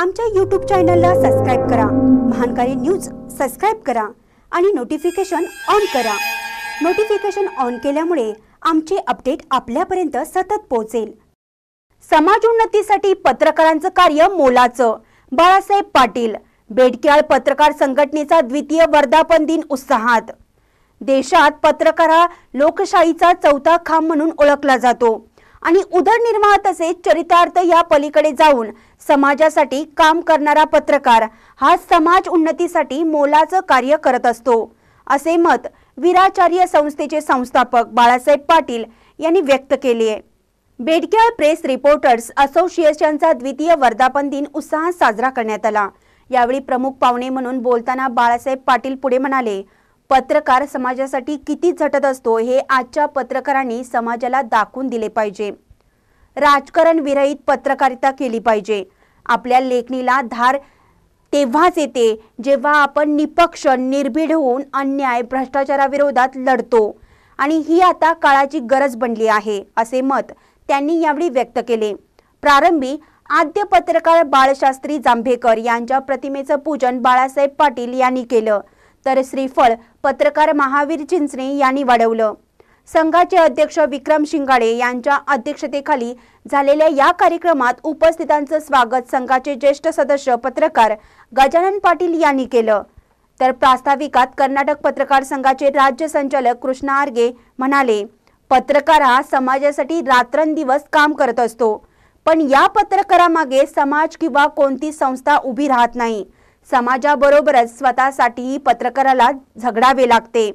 आमच्या यूट्यूब चॅनलला सबस्क्राईब करा महानकारी न्यूज सबस्क्राईब करा आणि नोटिफिकेशन ऑन करा नोटिफिकेशन ऑन केल्यामुळे आमचे अपडेट आपल्यापर्यंत सतत पोहोचेल समाज उन्नतीसाठी पत्रकारांचं कार्य मोलाचं बाळासाहेब पाटील बेडक्याळ पत्रकार संघटनेचा द्वितीय वर्धापन दिन उत्साहात देशात पत्रकार हा लोकशाहीचा चौथा खांब म्हणून ओळखला जातो आणि उदरनिर्वाह तसेच चरितार्थ या पलीकडे जाऊन समाजासाठी काम करणारा पत्रकार हा समाज उन्नतीसाठी मोलाचं कार्य करत असतो असे मत विराचार्य संस्थेचे संस्थापक बाळासाहेब पाटील यांनी व्यक्त केले आहे बेडक्याळ प्रेस रिपोर्टर्स असोसिएशनचा द्वितीय वर्धापन दिन उत्साहात साजरा करण्यात आला यावेळी प्रमुख पाहुणे म्हणून बोलताना बाळासाहेब पाटील पुढे म्हणाले पत्रकार समाजासाठी किती झटत असतो हे आजच्या पत्रकारांनी समाजाला दाखवून दिले पाहिजे राजकारण विरहित पत्रकारिता केली पाहिजे आपल्या लेखणीला धार तेव्हाच येते जेव्हा आपण निपक्ष निर्भीड होऊन अन्याय भ्रष्टाचाराविरोधात लढतो आणि ही आता काळाची गरज बनली आहे असे मत त्यांनी यावेळी व्यक्त केले प्रारंभी आद्य पत्रकार बाळशास्त्री जांभेकर यांच्या प्रतिमेचं पूजन बाळासाहेब पाटील यांनी केलं तर श्रीफळ पत्रकार महावीर चिंचणे यांनी वाढवलं संघाचे अध्यक्ष विक्रम शिंगाडे यांच्या अध्यक्षतेखाली झालेल्या या कार्यक्रमात उपस्थितांचं स्वागत संघाचे ज्येष्ठ सदस्य पत्रकार गजानन पाटील यांनी केलं तर प्रास्ताविकात कर्नाटक पत्रकार संघाचे राज्य संचालक कृष्णा आर्गे म्हणाले पत्रकार हा समाजासाठी रात्रंदिवस काम करत असतो पण या पत्रकारामागे समाज किंवा कोणती संस्था उभी राहत नाही समाजाबरोबरच स्वतःसाठीही पत्रकाराला झगडावे लागते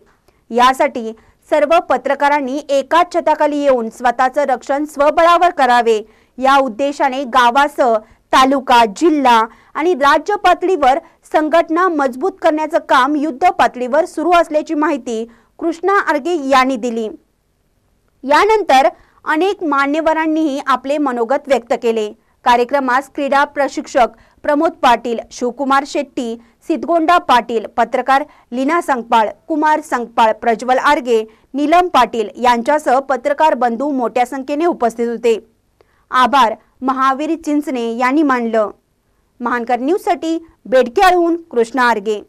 यासाठी सर्व पत्रकारांनी एकाच छताखाली येऊन स्वतःचं रक्षण स्वबळावर करावे या उद्देशाने गावासह तालुका जिल्हा आणि राज्य पातळीवर संघटना मजबूत करण्याचं काम युद्ध पातळीवर सुरू असल्याची माहिती कृष्णा अर्गे यांनी दिली यानंतर अनेक मान्यवरांनीही आपले मनोगत व्यक्त केले कार्यक्रमास क्रीडा प्रशिक्षक प्रमोद पाटील शिवकुमार शेट्टी सिद्धगोंडा पाटील पत्रकार लीना संगपाळ कुमार संगपाळ प्रज्वल आर्गे नीलम पाटील यांच्यासह पत्रकार बंधू मोठ्या संख्येने उपस्थित होते आभार महावीर चिंचणे यांनी मांडलं महानकर न्यूजसाठी बेडक्याळहून कृष्णा आर्गे